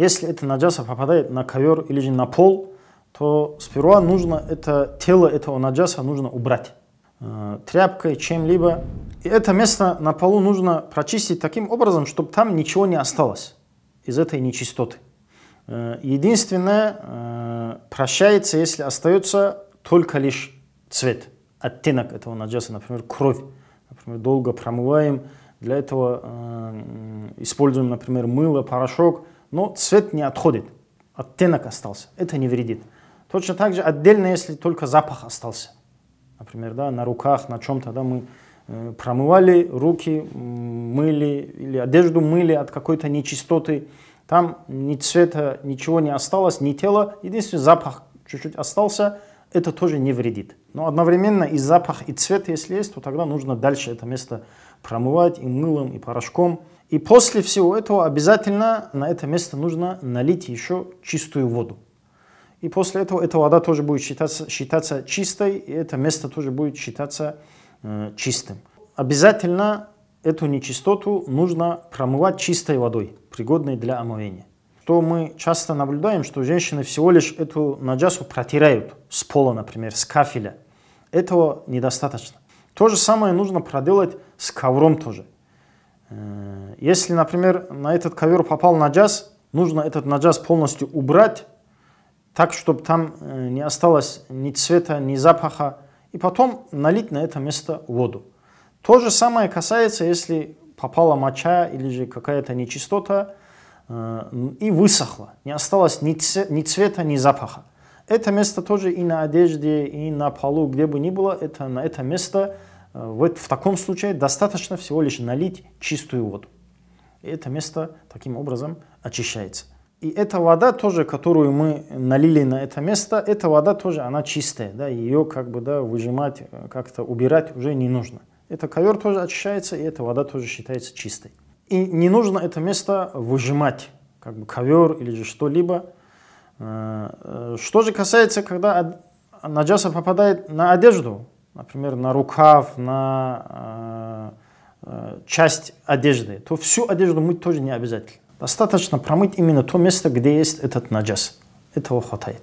Если эта наджаса попадает на ковер или же на пол, то сперва нужно это тело этого наджаса нужно убрать э, тряпкой, чем-либо. И это место на полу нужно прочистить таким образом, чтобы там ничего не осталось из этой нечистоты. Э, единственное, э, прощается, если остается только лишь цвет, оттенок этого наджаса, например, кровь. Например, долго промываем, для этого используем, например, мыло, порошок – но цвет не отходит, оттенок остался, это не вредит. Точно так же отдельно, если только запах остался. Например, да, на руках, на чем-то, да, мы э, промывали руки, мыли или одежду мыли от какой-то нечистоты. Там ни цвета, ничего не осталось, ни тела. Единственный запах чуть-чуть остался – это тоже не вредит. Но одновременно и запах, и цвет, если есть, то тогда нужно дальше это место промывать и мылом, и порошком. И после всего этого обязательно на это место нужно налить еще чистую воду. И после этого эта вода тоже будет считаться, считаться чистой, и это место тоже будет считаться э, чистым. Обязательно эту нечистоту нужно промывать чистой водой, пригодной для омовения то мы часто наблюдаем, что женщины всего лишь эту наджасу протирают с пола, например, с кафеля. Этого недостаточно. То же самое нужно проделать с ковром тоже. Э, если, например, на этот ковер попал наджас, нужно этот наджас полностью убрать, так, чтобы там э, не осталось ни цвета, ни запаха, и потом налить на это место воду. То же самое касается, если попала моча или же какая-то нечистота, Э, и высохло Не осталось ни, ни цвета, ни запаха. Это место тоже и на одежде, и на полу, где бы ни было, это, на это место э, в, в таком случае достаточно всего лишь налить чистую воду. И это место таким образом очищается. И эта вода тоже, которую мы налили на это место, эта вода тоже, она чистая, да, ее как бы, да, выжимать, э, как-то убирать уже не нужно. Это ковер тоже очищается, и эта вода тоже считается чистой. И не нужно это место выжимать, как бы ковер или же что-либо. Э, э, что же касается, когда наджаса попадает на одежду, например, на рукав, на э, часть одежды, то всю одежду мыть тоже не обязательно. Достаточно промыть именно то место, где есть этот наджас. Этого хватает.